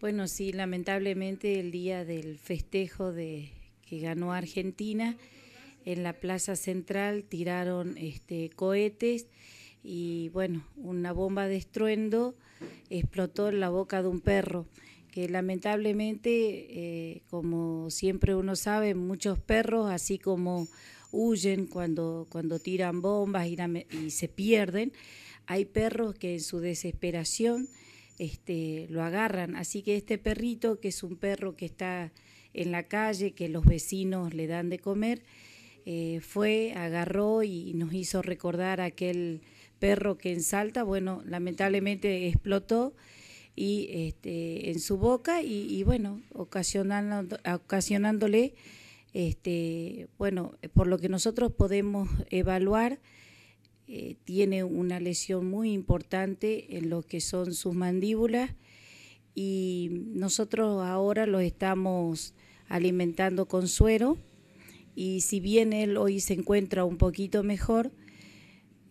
Bueno, sí, lamentablemente el día del festejo de que ganó Argentina en la plaza central tiraron este cohetes y bueno, una bomba de estruendo explotó en la boca de un perro, que lamentablemente, eh, como siempre uno sabe, muchos perros, así como huyen cuando, cuando tiran bombas y se pierden, hay perros que en su desesperación este, lo agarran. Así que este perrito, que es un perro que está en la calle, que los vecinos le dan de comer, eh, fue, agarró y nos hizo recordar aquel perro que en Salta, bueno, lamentablemente explotó y este, en su boca y, bueno, ocasionando, ocasionándole, este, bueno, por lo que nosotros podemos evaluar, eh, tiene una lesión muy importante en lo que son sus mandíbulas y nosotros ahora lo estamos alimentando con suero y si bien él hoy se encuentra un poquito mejor,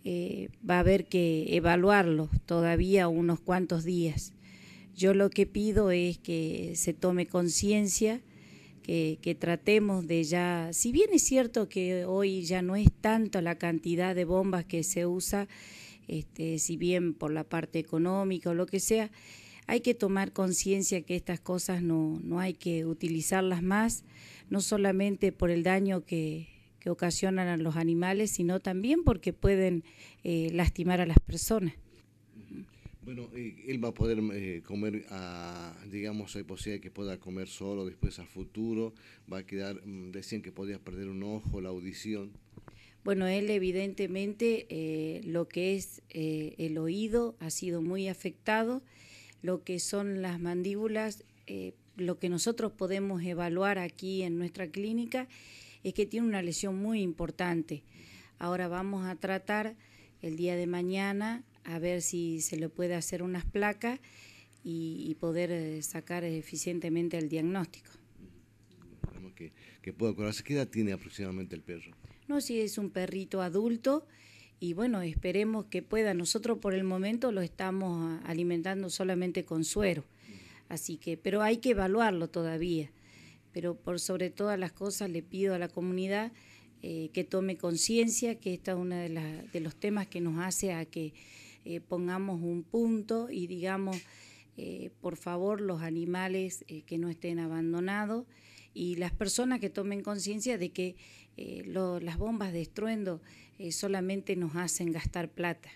eh, va a haber que evaluarlo todavía unos cuantos días. Yo lo que pido es que se tome conciencia que, tratemos de ya, si bien es cierto que hoy ya no es tanto la cantidad de bombas que se usa, este, si bien por la parte económica o lo que sea, hay que tomar conciencia que estas cosas no, hay que utilizarlas más, no solamente por el daño que, ocasionan a los animales, sino también porque pueden eh, lastimar a las personas. Bueno, eh, él va a poder eh, comer, digamos, hay posibilidad que pueda comer solo después a futuro, va a quedar, mm, decían que podía perder un ojo, la audición. Bueno, él evidentemente eh, lo que es el oído ha sido muy afectado, lo que son las mandíbulas, lo que nosotros podemos evaluar aquí en nuestra clínica es que tiene una lesión muy importante. Ahora vamos a tratar el día de mañana a ver si se le puede hacer unas placas y, poder eh, sacar eficientemente el diagnóstico. Que, que ¿Qué edad tiene aproximadamente el perro? No, si es un perrito adulto y bueno, esperemos que pueda. Nosotros por el momento lo estamos ah, alimentando solamente con suero. Así que, pero hay que evaluarlo todavía. Pero por sobre todas las cosas le pido a la comunidad eh, que tome conciencia que esta es uno de, de los temas que nos hace a que eh, pongamos un punto y digamos, eh, por favor, los animales eh, que no estén abandonados y las personas que tomen conciencia de que las bombas de estruendo solamente nos hacen gastar plata.